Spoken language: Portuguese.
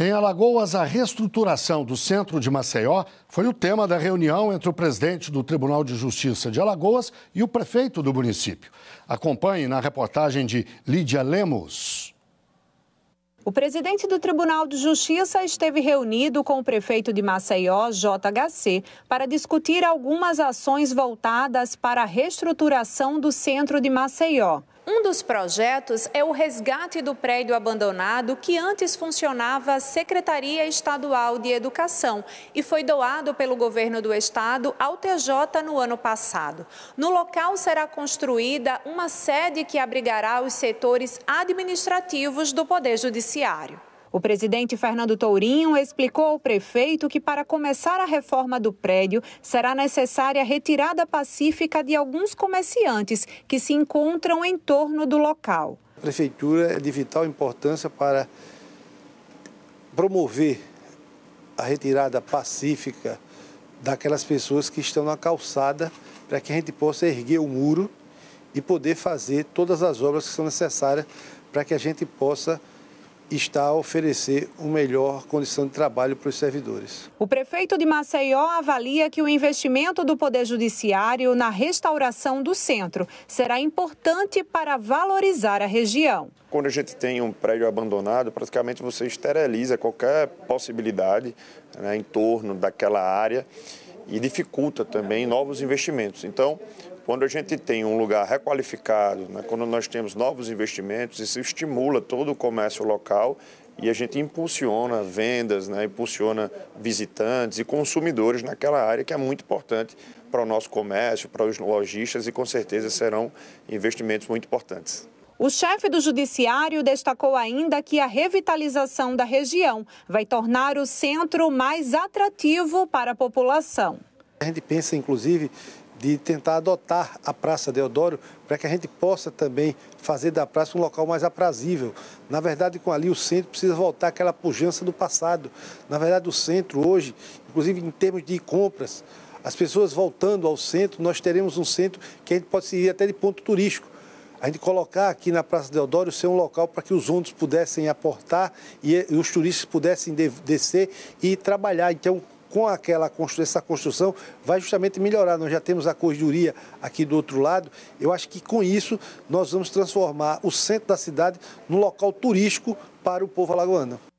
Em Alagoas, a reestruturação do centro de Maceió foi o tema da reunião entre o presidente do Tribunal de Justiça de Alagoas e o prefeito do município. Acompanhe na reportagem de Lídia Lemos. O presidente do Tribunal de Justiça esteve reunido com o prefeito de Maceió, JHC, para discutir algumas ações voltadas para a reestruturação do centro de Maceió. Um dos projetos é o resgate do prédio abandonado que antes funcionava a Secretaria Estadual de Educação e foi doado pelo governo do estado ao TJ no ano passado. No local será construída uma sede que abrigará os setores administrativos do Poder Judiciário. O presidente Fernando Tourinho explicou ao prefeito que, para começar a reforma do prédio, será necessária a retirada pacífica de alguns comerciantes que se encontram em torno do local. A prefeitura é de vital importância para promover a retirada pacífica daquelas pessoas que estão na calçada para que a gente possa erguer o muro e poder fazer todas as obras que são necessárias para que a gente possa está a oferecer uma melhor condição de trabalho para os servidores. O prefeito de Maceió avalia que o investimento do Poder Judiciário na restauração do centro será importante para valorizar a região. Quando a gente tem um prédio abandonado, praticamente você esteriliza qualquer possibilidade né, em torno daquela área e dificulta também novos investimentos. Então, quando a gente tem um lugar requalificado, né, quando nós temos novos investimentos, isso estimula todo o comércio local e a gente impulsiona vendas, né, impulsiona visitantes e consumidores naquela área que é muito importante para o nosso comércio, para os lojistas e com certeza serão investimentos muito importantes. O chefe do Judiciário destacou ainda que a revitalização da região vai tornar o centro mais atrativo para a população. A gente pensa, inclusive, de tentar adotar a Praça Deodoro para que a gente possa também fazer da praça um local mais aprazível. Na verdade, com ali o centro precisa voltar àquela pujança do passado. Na verdade, o centro hoje, inclusive em termos de compras, as pessoas voltando ao centro, nós teremos um centro que a gente pode ir até de ponto turístico. A gente colocar aqui na Praça Deodoro ser um local para que os ônibus pudessem aportar e os turistas pudessem descer e trabalhar. Então, com aquela construção, essa construção vai justamente melhorar. Nós já temos a corredoria aqui do outro lado. Eu acho que com isso nós vamos transformar o centro da cidade num local turístico para o povo alagoano.